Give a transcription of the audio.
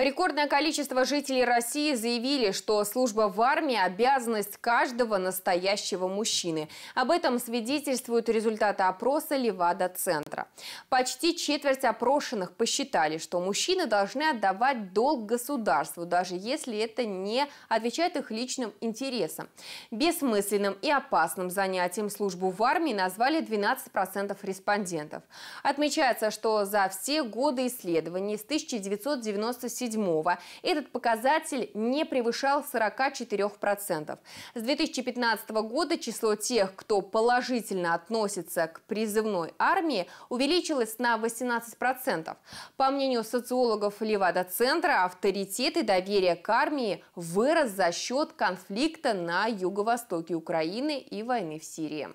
Рекордное количество жителей России заявили, что служба в армии – обязанность каждого настоящего мужчины. Об этом свидетельствуют результаты опроса Левада-центра губернатора. Почти четверть опрошенных посчитали, что мужчины должны отдавать долг государству, даже если это не отвечает их личным интересам. Бессмысленным и опасным занятием службу в армии назвали 12% респондентов. Отмечается, что за все годы исследований с 1997 этот показатель не превышал 44%. С 2015 года число тех, кто положительно относится к призывной армии, увеличилась на 18%. По мнению социологов Левада-центра, авторитет и доверие к армии вырос за счет конфликта на юго-востоке Украины и войны в Сирии.